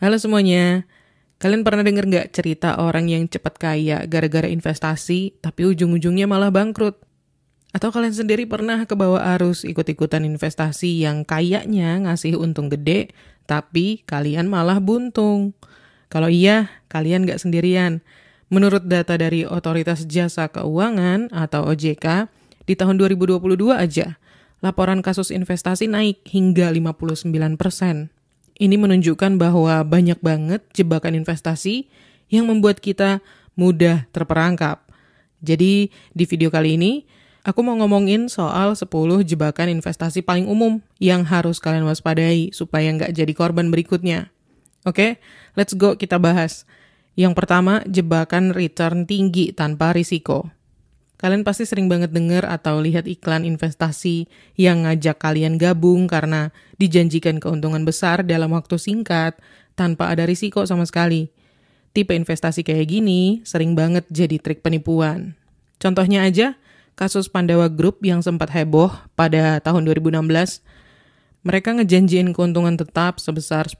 Halo semuanya, kalian pernah dengar nggak cerita orang yang cepat kaya gara-gara investasi tapi ujung-ujungnya malah bangkrut? Atau kalian sendiri pernah ke bawah arus ikut-ikutan investasi yang kayaknya ngasih untung gede tapi kalian malah buntung? Kalau iya, kalian nggak sendirian. Menurut data dari Otoritas Jasa Keuangan atau OJK, di tahun 2022 aja, laporan kasus investasi naik hingga 59 persen. Ini menunjukkan bahwa banyak banget jebakan investasi yang membuat kita mudah terperangkap. Jadi, di video kali ini, aku mau ngomongin soal 10 jebakan investasi paling umum yang harus kalian waspadai supaya nggak jadi korban berikutnya. Oke, okay? let's go kita bahas. Yang pertama, jebakan return tinggi tanpa risiko. Kalian pasti sering banget dengar atau lihat iklan investasi yang ngajak kalian gabung karena dijanjikan keuntungan besar dalam waktu singkat tanpa ada risiko sama sekali. Tipe investasi kayak gini sering banget jadi trik penipuan. Contohnya aja, kasus Pandawa Group yang sempat heboh pada tahun 2016. Mereka ngejanjiin keuntungan tetap sebesar 10%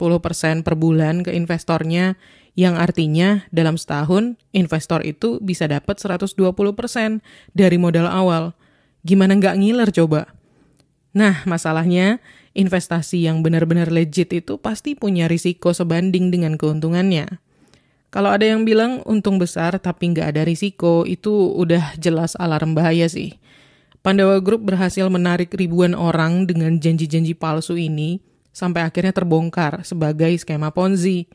per bulan ke investornya yang artinya dalam setahun investor itu bisa dapat 120% dari modal awal. Gimana nggak ngiler coba? Nah, masalahnya investasi yang benar-benar legit itu pasti punya risiko sebanding dengan keuntungannya. Kalau ada yang bilang untung besar tapi nggak ada risiko, itu udah jelas alarm bahaya sih. Pandawa Group berhasil menarik ribuan orang dengan janji-janji palsu ini sampai akhirnya terbongkar sebagai skema Ponzi.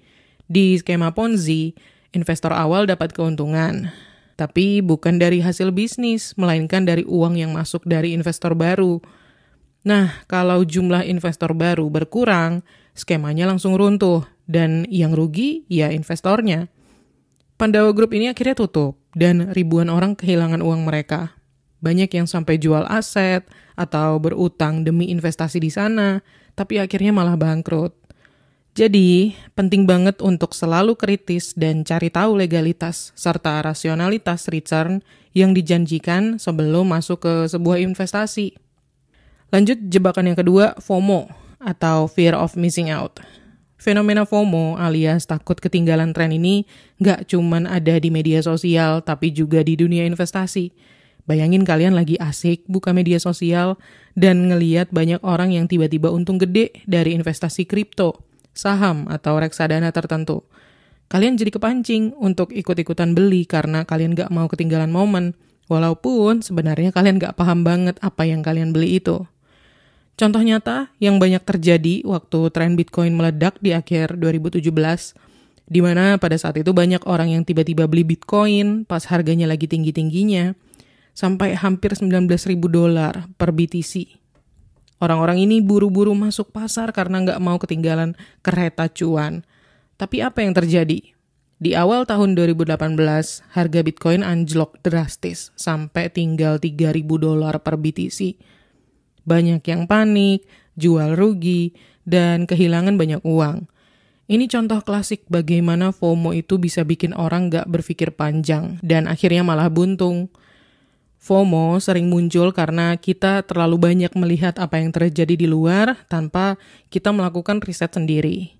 Di skema Ponzi, investor awal dapat keuntungan, tapi bukan dari hasil bisnis, melainkan dari uang yang masuk dari investor baru. Nah, kalau jumlah investor baru berkurang, skemanya langsung runtuh, dan yang rugi ya investornya. Pandawa Group ini akhirnya tutup, dan ribuan orang kehilangan uang mereka. Banyak yang sampai jual aset atau berutang demi investasi di sana, tapi akhirnya malah bangkrut. Jadi, penting banget untuk selalu kritis dan cari tahu legalitas serta rasionalitas return yang dijanjikan sebelum masuk ke sebuah investasi. Lanjut jebakan yang kedua, FOMO atau Fear of Missing Out. Fenomena FOMO alias takut ketinggalan tren ini nggak cuman ada di media sosial tapi juga di dunia investasi. Bayangin kalian lagi asik buka media sosial dan ngeliat banyak orang yang tiba-tiba untung gede dari investasi kripto saham atau reksadana tertentu. Kalian jadi kepancing untuk ikut-ikutan beli karena kalian gak mau ketinggalan momen, walaupun sebenarnya kalian gak paham banget apa yang kalian beli itu. Contoh nyata yang banyak terjadi waktu tren Bitcoin meledak di akhir 2017, di mana pada saat itu banyak orang yang tiba-tiba beli Bitcoin pas harganya lagi tinggi-tingginya, sampai hampir 19.000 dolar per BTC. Orang-orang ini buru-buru masuk pasar karena nggak mau ketinggalan kereta cuan. Tapi apa yang terjadi? Di awal tahun 2018, harga Bitcoin anjlok drastis sampai tinggal 3000 dolar per BTC. Banyak yang panik, jual rugi, dan kehilangan banyak uang. Ini contoh klasik bagaimana FOMO itu bisa bikin orang nggak berpikir panjang dan akhirnya malah buntung. FOMO sering muncul karena kita terlalu banyak melihat apa yang terjadi di luar tanpa kita melakukan riset sendiri.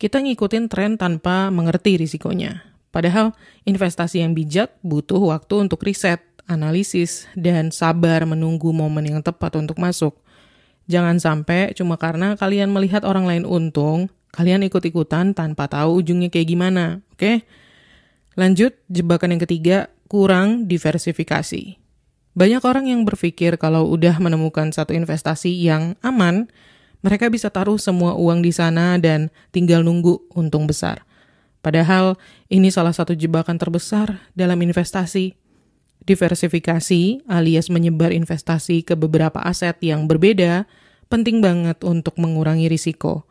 Kita ngikutin tren tanpa mengerti risikonya. Padahal investasi yang bijak butuh waktu untuk riset, analisis, dan sabar menunggu momen yang tepat untuk masuk. Jangan sampai cuma karena kalian melihat orang lain untung, kalian ikut-ikutan tanpa tahu ujungnya kayak gimana, oke? Okay? Lanjut, jebakan yang ketiga, kurang diversifikasi. Banyak orang yang berpikir kalau udah menemukan satu investasi yang aman, mereka bisa taruh semua uang di sana dan tinggal nunggu untung besar. Padahal ini salah satu jebakan terbesar dalam investasi. Diversifikasi alias menyebar investasi ke beberapa aset yang berbeda penting banget untuk mengurangi risiko.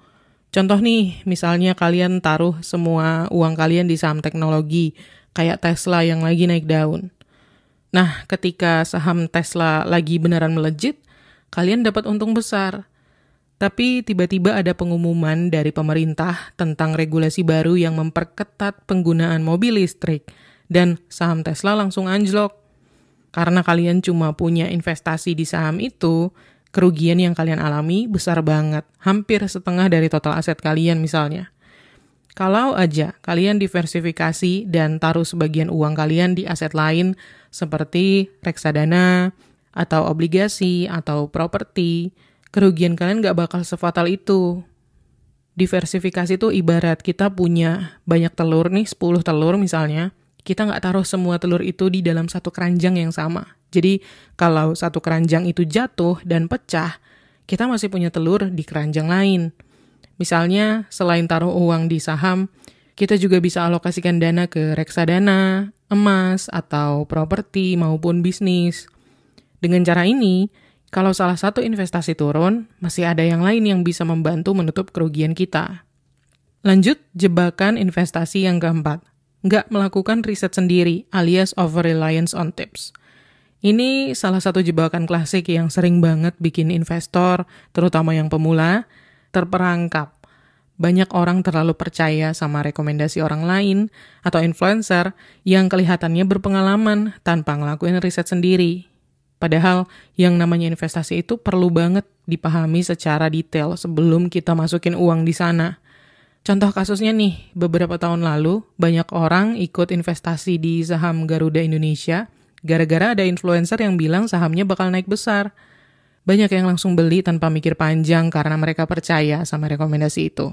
Contoh nih, misalnya kalian taruh semua uang kalian di saham teknologi, kayak Tesla yang lagi naik daun. Nah, ketika saham Tesla lagi beneran melejit, kalian dapat untung besar. Tapi tiba-tiba ada pengumuman dari pemerintah tentang regulasi baru yang memperketat penggunaan mobil listrik, dan saham Tesla langsung anjlok. Karena kalian cuma punya investasi di saham itu, kerugian yang kalian alami besar banget, hampir setengah dari total aset kalian misalnya. Kalau aja kalian diversifikasi dan taruh sebagian uang kalian di aset lain seperti reksadana, atau obligasi, atau properti, kerugian kalian nggak bakal sefatal itu. Diversifikasi itu ibarat kita punya banyak telur nih, 10 telur misalnya kita nggak taruh semua telur itu di dalam satu keranjang yang sama. Jadi kalau satu keranjang itu jatuh dan pecah, kita masih punya telur di keranjang lain. Misalnya, selain taruh uang di saham, kita juga bisa alokasikan dana ke reksadana, emas, atau properti maupun bisnis. Dengan cara ini, kalau salah satu investasi turun, masih ada yang lain yang bisa membantu menutup kerugian kita. Lanjut, jebakan investasi yang keempat nggak melakukan riset sendiri alias over-reliance on tips. Ini salah satu jebakan klasik yang sering banget bikin investor, terutama yang pemula, terperangkap. Banyak orang terlalu percaya sama rekomendasi orang lain atau influencer yang kelihatannya berpengalaman tanpa ngelakuin riset sendiri. Padahal yang namanya investasi itu perlu banget dipahami secara detail sebelum kita masukin uang di sana. Contoh kasusnya nih, beberapa tahun lalu banyak orang ikut investasi di saham Garuda Indonesia gara-gara ada influencer yang bilang sahamnya bakal naik besar. Banyak yang langsung beli tanpa mikir panjang karena mereka percaya sama rekomendasi itu.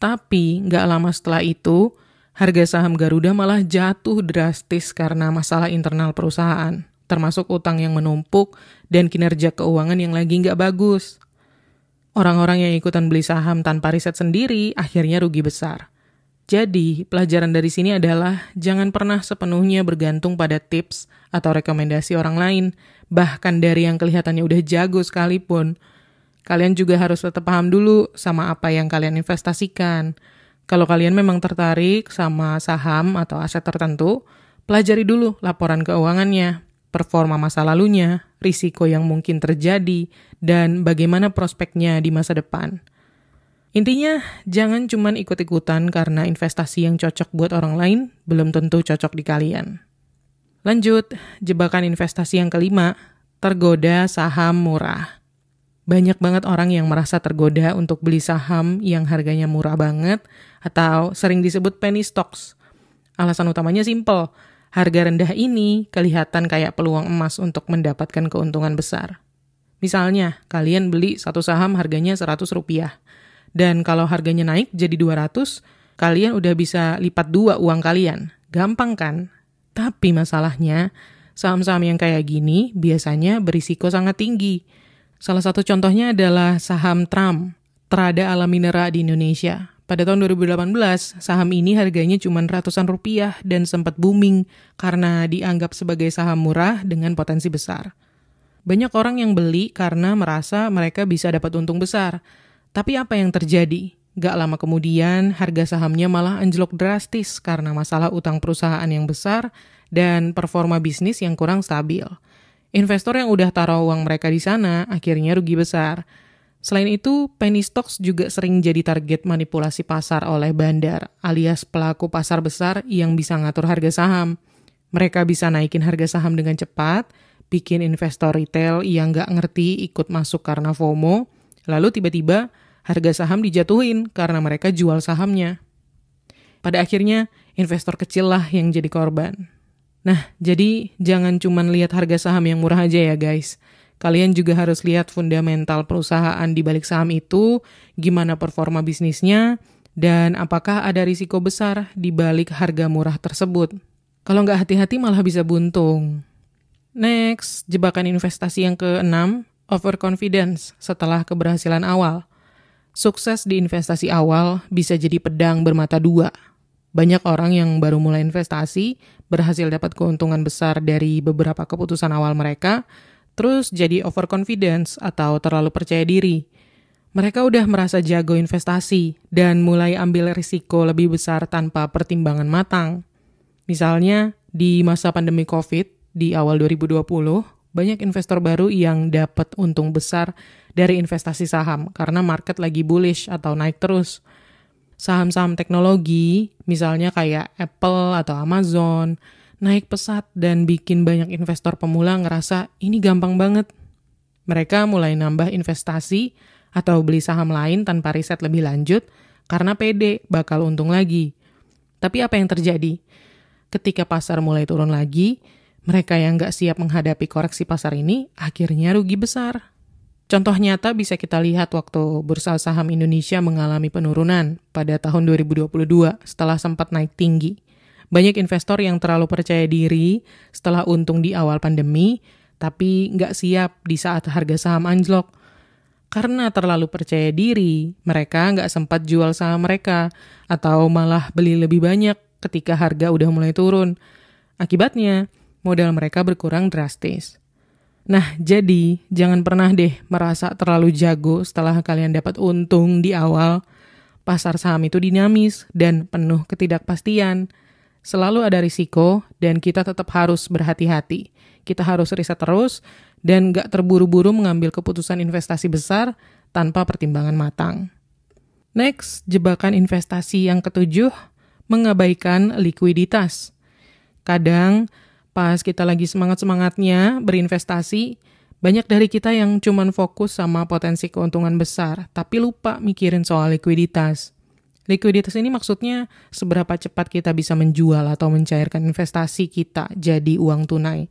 Tapi nggak lama setelah itu, harga saham Garuda malah jatuh drastis karena masalah internal perusahaan, termasuk utang yang menumpuk dan kinerja keuangan yang lagi nggak bagus. Orang-orang yang ikutan beli saham tanpa riset sendiri akhirnya rugi besar. Jadi, pelajaran dari sini adalah jangan pernah sepenuhnya bergantung pada tips atau rekomendasi orang lain, bahkan dari yang kelihatannya udah jago sekalipun. Kalian juga harus tetap paham dulu sama apa yang kalian investasikan. Kalau kalian memang tertarik sama saham atau aset tertentu, pelajari dulu laporan keuangannya performa masa lalunya, risiko yang mungkin terjadi, dan bagaimana prospeknya di masa depan. Intinya, jangan cuma ikut-ikutan karena investasi yang cocok buat orang lain belum tentu cocok di kalian. Lanjut, jebakan investasi yang kelima, tergoda saham murah. Banyak banget orang yang merasa tergoda untuk beli saham yang harganya murah banget atau sering disebut penny stocks. Alasan utamanya simple, harga rendah ini kelihatan kayak peluang emas untuk mendapatkan keuntungan besar. Misalnya, kalian beli satu saham harganya 100 rupiah. Dan kalau harganya naik jadi 200, kalian udah bisa lipat dua uang kalian. Gampang kan? Tapi masalahnya, saham-saham yang kayak gini biasanya berisiko sangat tinggi. Salah satu contohnya adalah saham Trump, Trada Alam Minera di Indonesia. Pada tahun 2018, saham ini harganya cuma ratusan rupiah dan sempat booming karena dianggap sebagai saham murah dengan potensi besar. Banyak orang yang beli karena merasa mereka bisa dapat untung besar. Tapi apa yang terjadi? Gak lama kemudian, harga sahamnya malah anjlok drastis karena masalah utang perusahaan yang besar dan performa bisnis yang kurang stabil. Investor yang udah taruh uang mereka di sana akhirnya rugi besar. Selain itu, penny stocks juga sering jadi target manipulasi pasar oleh bandar, alias pelaku pasar besar yang bisa ngatur harga saham. Mereka bisa naikin harga saham dengan cepat, bikin investor retail yang nggak ngerti ikut masuk karena FOMO, lalu tiba-tiba harga saham dijatuhin karena mereka jual sahamnya. Pada akhirnya, investor kecil lah yang jadi korban. Nah, jadi jangan cuma lihat harga saham yang murah aja ya guys – Kalian juga harus lihat fundamental perusahaan di balik saham itu, gimana performa bisnisnya, dan apakah ada risiko besar di balik harga murah tersebut. Kalau nggak hati-hati malah bisa buntung. Next, jebakan investasi yang keenam, overconfidence setelah keberhasilan awal. Sukses di investasi awal bisa jadi pedang bermata dua. Banyak orang yang baru mulai investasi berhasil dapat keuntungan besar dari beberapa keputusan awal mereka, terus jadi overconfidence atau terlalu percaya diri. Mereka udah merasa jago investasi dan mulai ambil risiko lebih besar tanpa pertimbangan matang. Misalnya, di masa pandemi COVID di awal 2020, banyak investor baru yang dapat untung besar dari investasi saham karena market lagi bullish atau naik terus. Saham-saham teknologi, misalnya kayak Apple atau Amazon, naik pesat dan bikin banyak investor pemula ngerasa ini gampang banget. Mereka mulai nambah investasi atau beli saham lain tanpa riset lebih lanjut karena pede bakal untung lagi. Tapi apa yang terjadi? Ketika pasar mulai turun lagi, mereka yang nggak siap menghadapi koreksi pasar ini akhirnya rugi besar. Contoh nyata bisa kita lihat waktu bursa saham Indonesia mengalami penurunan pada tahun 2022 setelah sempat naik tinggi. Banyak investor yang terlalu percaya diri setelah untung di awal pandemi, tapi nggak siap di saat harga saham anjlok. Karena terlalu percaya diri, mereka nggak sempat jual saham mereka, atau malah beli lebih banyak ketika harga udah mulai turun. Akibatnya, modal mereka berkurang drastis. Nah, jadi jangan pernah deh merasa terlalu jago setelah kalian dapat untung di awal. Pasar saham itu dinamis dan penuh ketidakpastian selalu ada risiko dan kita tetap harus berhati-hati. Kita harus riset terus dan gak terburu-buru mengambil keputusan investasi besar tanpa pertimbangan matang. Next, jebakan investasi yang ketujuh, mengabaikan likuiditas. Kadang, pas kita lagi semangat-semangatnya berinvestasi, banyak dari kita yang cuman fokus sama potensi keuntungan besar, tapi lupa mikirin soal likuiditas. Likuiditas ini maksudnya seberapa cepat kita bisa menjual atau mencairkan investasi kita jadi uang tunai.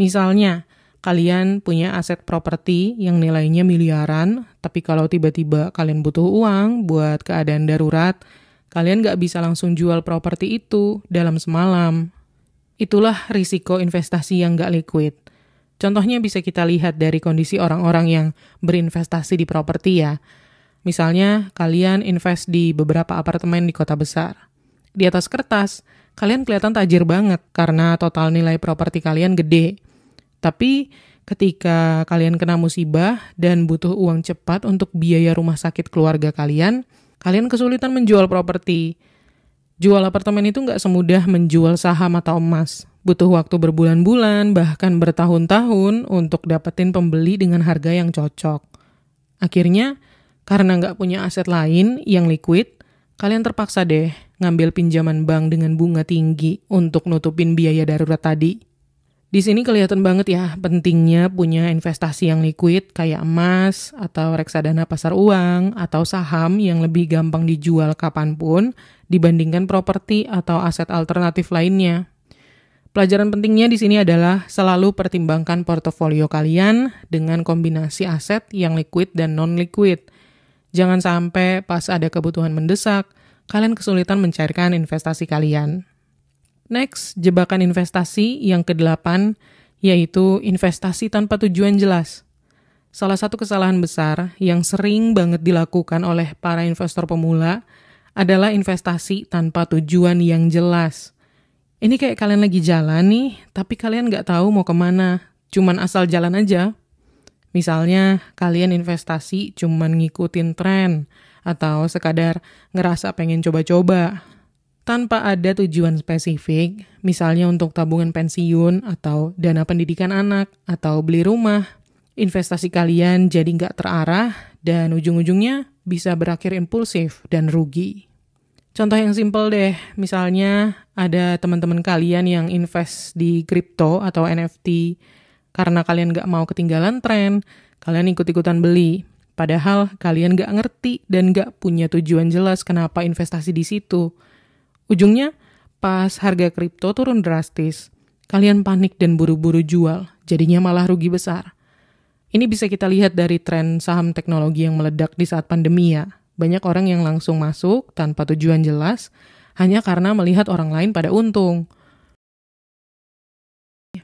Misalnya, kalian punya aset properti yang nilainya miliaran, tapi kalau tiba-tiba kalian butuh uang buat keadaan darurat, kalian nggak bisa langsung jual properti itu dalam semalam. Itulah risiko investasi yang nggak liquid. Contohnya bisa kita lihat dari kondisi orang-orang yang berinvestasi di properti ya Misalnya, kalian invest di beberapa apartemen di kota besar. Di atas kertas, kalian kelihatan tajir banget karena total nilai properti kalian gede. Tapi ketika kalian kena musibah dan butuh uang cepat untuk biaya rumah sakit keluarga kalian, kalian kesulitan menjual properti. Jual apartemen itu nggak semudah menjual saham atau emas. Butuh waktu berbulan-bulan, bahkan bertahun-tahun untuk dapetin pembeli dengan harga yang cocok. Akhirnya, karena nggak punya aset lain yang liquid, kalian terpaksa deh ngambil pinjaman bank dengan bunga tinggi untuk nutupin biaya darurat tadi. Di sini kelihatan banget ya pentingnya punya investasi yang liquid kayak emas atau reksadana pasar uang atau saham yang lebih gampang dijual kapanpun dibandingkan properti atau aset alternatif lainnya. Pelajaran pentingnya di sini adalah selalu pertimbangkan portofolio kalian dengan kombinasi aset yang liquid dan non-liquid – Jangan sampai pas ada kebutuhan mendesak, kalian kesulitan mencairkan investasi kalian. Next, jebakan investasi yang kedelapan, yaitu investasi tanpa tujuan jelas. Salah satu kesalahan besar yang sering banget dilakukan oleh para investor pemula adalah investasi tanpa tujuan yang jelas. Ini kayak kalian lagi jalan nih, tapi kalian nggak tahu mau kemana. Cuman asal jalan aja, Misalnya kalian investasi cuman ngikutin tren atau sekadar ngerasa pengen coba-coba tanpa ada tujuan spesifik, misalnya untuk tabungan pensiun atau dana pendidikan anak atau beli rumah, investasi kalian jadi nggak terarah dan ujung-ujungnya bisa berakhir impulsif dan rugi. Contoh yang simple deh, misalnya ada teman-teman kalian yang invest di kripto atau NFT karena kalian gak mau ketinggalan tren, kalian ikut-ikutan beli. Padahal kalian gak ngerti dan gak punya tujuan jelas kenapa investasi di situ. Ujungnya, pas harga kripto turun drastis, kalian panik dan buru-buru jual, jadinya malah rugi besar. Ini bisa kita lihat dari tren saham teknologi yang meledak di saat pandemi ya. Banyak orang yang langsung masuk tanpa tujuan jelas, hanya karena melihat orang lain pada untung.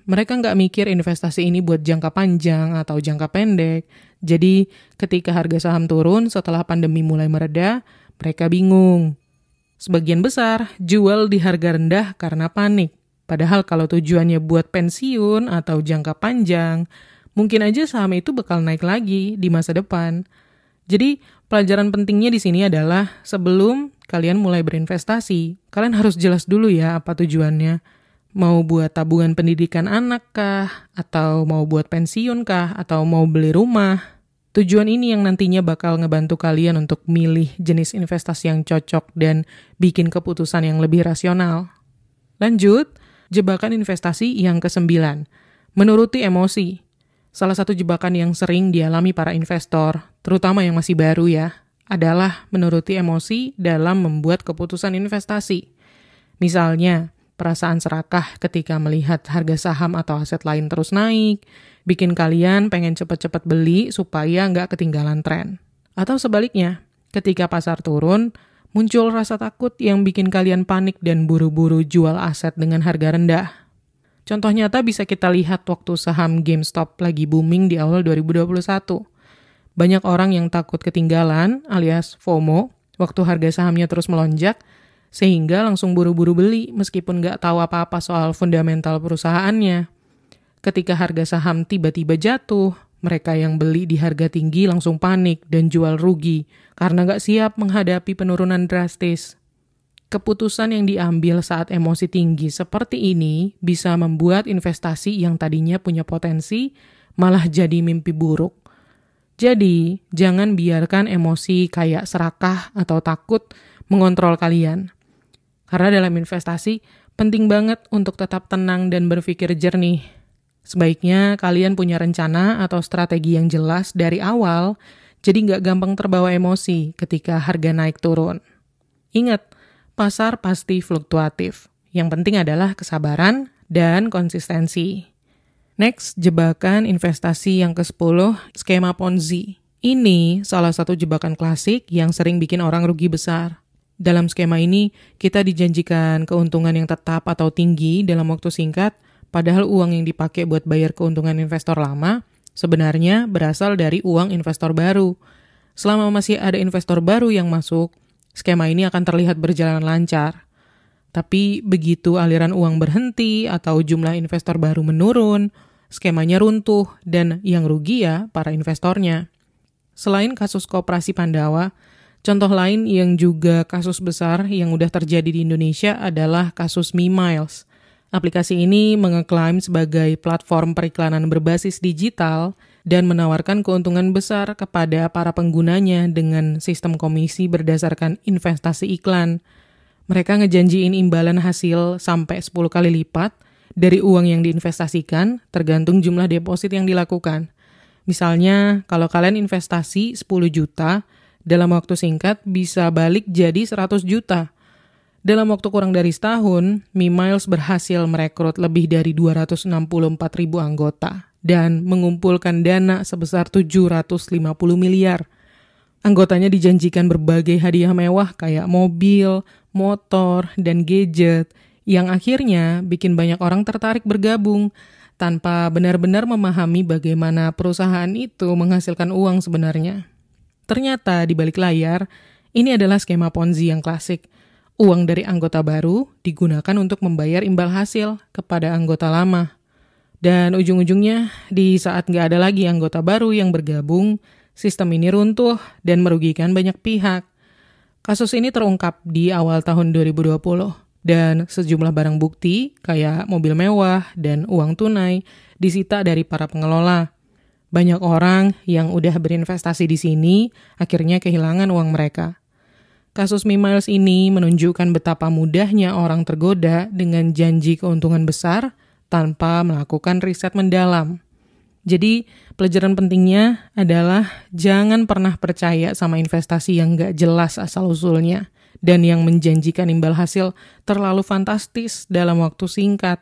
Mereka nggak mikir investasi ini buat jangka panjang atau jangka pendek. Jadi ketika harga saham turun setelah pandemi mulai mereda, mereka bingung. Sebagian besar jual di harga rendah karena panik. Padahal kalau tujuannya buat pensiun atau jangka panjang, mungkin aja saham itu bakal naik lagi di masa depan. Jadi pelajaran pentingnya di sini adalah sebelum kalian mulai berinvestasi, kalian harus jelas dulu ya apa tujuannya mau buat tabungan pendidikan anak kah, atau mau buat pensiun kah, atau mau beli rumah. Tujuan ini yang nantinya bakal ngebantu kalian untuk milih jenis investasi yang cocok dan bikin keputusan yang lebih rasional. Lanjut, jebakan investasi yang kesembilan. Menuruti emosi. Salah satu jebakan yang sering dialami para investor, terutama yang masih baru ya, adalah menuruti emosi dalam membuat keputusan investasi. Misalnya, perasaan serakah ketika melihat harga saham atau aset lain terus naik, bikin kalian pengen cepet-cepet beli supaya nggak ketinggalan tren. Atau sebaliknya, ketika pasar turun, muncul rasa takut yang bikin kalian panik dan buru-buru jual aset dengan harga rendah. Contoh nyata bisa kita lihat waktu saham GameStop lagi booming di awal 2021. Banyak orang yang takut ketinggalan alias FOMO waktu harga sahamnya terus melonjak – sehingga langsung buru-buru beli meskipun nggak tahu apa-apa soal fundamental perusahaannya. Ketika harga saham tiba-tiba jatuh, mereka yang beli di harga tinggi langsung panik dan jual rugi karena nggak siap menghadapi penurunan drastis. Keputusan yang diambil saat emosi tinggi seperti ini bisa membuat investasi yang tadinya punya potensi malah jadi mimpi buruk. Jadi, jangan biarkan emosi kayak serakah atau takut mengontrol kalian. Karena dalam investasi, penting banget untuk tetap tenang dan berpikir jernih. Sebaiknya kalian punya rencana atau strategi yang jelas dari awal, jadi nggak gampang terbawa emosi ketika harga naik turun. Ingat, pasar pasti fluktuatif. Yang penting adalah kesabaran dan konsistensi. Next, jebakan investasi yang ke-10, skema Ponzi. Ini salah satu jebakan klasik yang sering bikin orang rugi besar. Dalam skema ini, kita dijanjikan keuntungan yang tetap atau tinggi dalam waktu singkat, padahal uang yang dipakai buat bayar keuntungan investor lama sebenarnya berasal dari uang investor baru. Selama masih ada investor baru yang masuk, skema ini akan terlihat berjalan lancar. Tapi begitu aliran uang berhenti atau jumlah investor baru menurun, skemanya runtuh dan yang rugi ya para investornya. Selain kasus kooperasi Pandawa, Contoh lain yang juga kasus besar yang sudah terjadi di Indonesia adalah kasus Mi Miles. Aplikasi ini mengeklaim sebagai platform periklanan berbasis digital dan menawarkan keuntungan besar kepada para penggunanya dengan sistem komisi berdasarkan investasi iklan. Mereka ngejanjiin imbalan hasil sampai 10 kali lipat dari uang yang diinvestasikan tergantung jumlah deposit yang dilakukan. Misalnya, kalau kalian investasi 10 juta, dalam waktu singkat bisa balik jadi 100 juta. Dalam waktu kurang dari setahun, Mi Miles berhasil merekrut lebih dari 264 ribu anggota dan mengumpulkan dana sebesar 750 miliar. Anggotanya dijanjikan berbagai hadiah mewah kayak mobil, motor, dan gadget yang akhirnya bikin banyak orang tertarik bergabung tanpa benar-benar memahami bagaimana perusahaan itu menghasilkan uang sebenarnya. Ternyata di balik layar, ini adalah skema Ponzi yang klasik. Uang dari anggota baru digunakan untuk membayar imbal hasil kepada anggota lama. Dan ujung-ujungnya, di saat nggak ada lagi anggota baru yang bergabung, sistem ini runtuh dan merugikan banyak pihak. Kasus ini terungkap di awal tahun 2020, dan sejumlah barang bukti kayak mobil mewah dan uang tunai disita dari para pengelola. Banyak orang yang udah berinvestasi di sini akhirnya kehilangan uang mereka. Kasus Mi ini menunjukkan betapa mudahnya orang tergoda dengan janji keuntungan besar tanpa melakukan riset mendalam. Jadi, pelajaran pentingnya adalah jangan pernah percaya sama investasi yang gak jelas asal-usulnya dan yang menjanjikan imbal hasil terlalu fantastis dalam waktu singkat.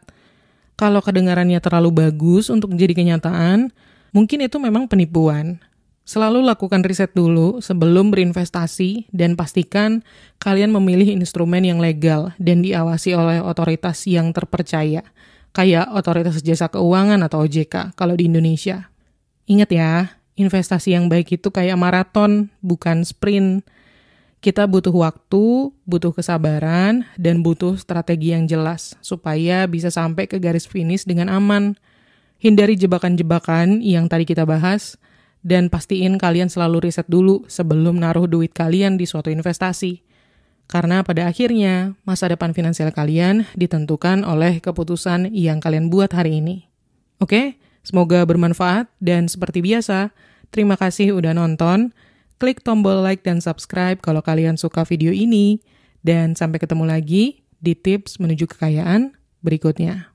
Kalau kedengarannya terlalu bagus untuk menjadi kenyataan, Mungkin itu memang penipuan. Selalu lakukan riset dulu sebelum berinvestasi dan pastikan kalian memilih instrumen yang legal dan diawasi oleh otoritas yang terpercaya, kayak otoritas jasa keuangan atau OJK kalau di Indonesia. Ingat ya, investasi yang baik itu kayak maraton, bukan sprint. Kita butuh waktu, butuh kesabaran, dan butuh strategi yang jelas supaya bisa sampai ke garis finish dengan aman. Hindari jebakan-jebakan yang tadi kita bahas, dan pastiin kalian selalu riset dulu sebelum naruh duit kalian di suatu investasi. Karena pada akhirnya, masa depan finansial kalian ditentukan oleh keputusan yang kalian buat hari ini. Oke, semoga bermanfaat dan seperti biasa, terima kasih udah nonton. Klik tombol like dan subscribe kalau kalian suka video ini. Dan sampai ketemu lagi di tips menuju kekayaan berikutnya.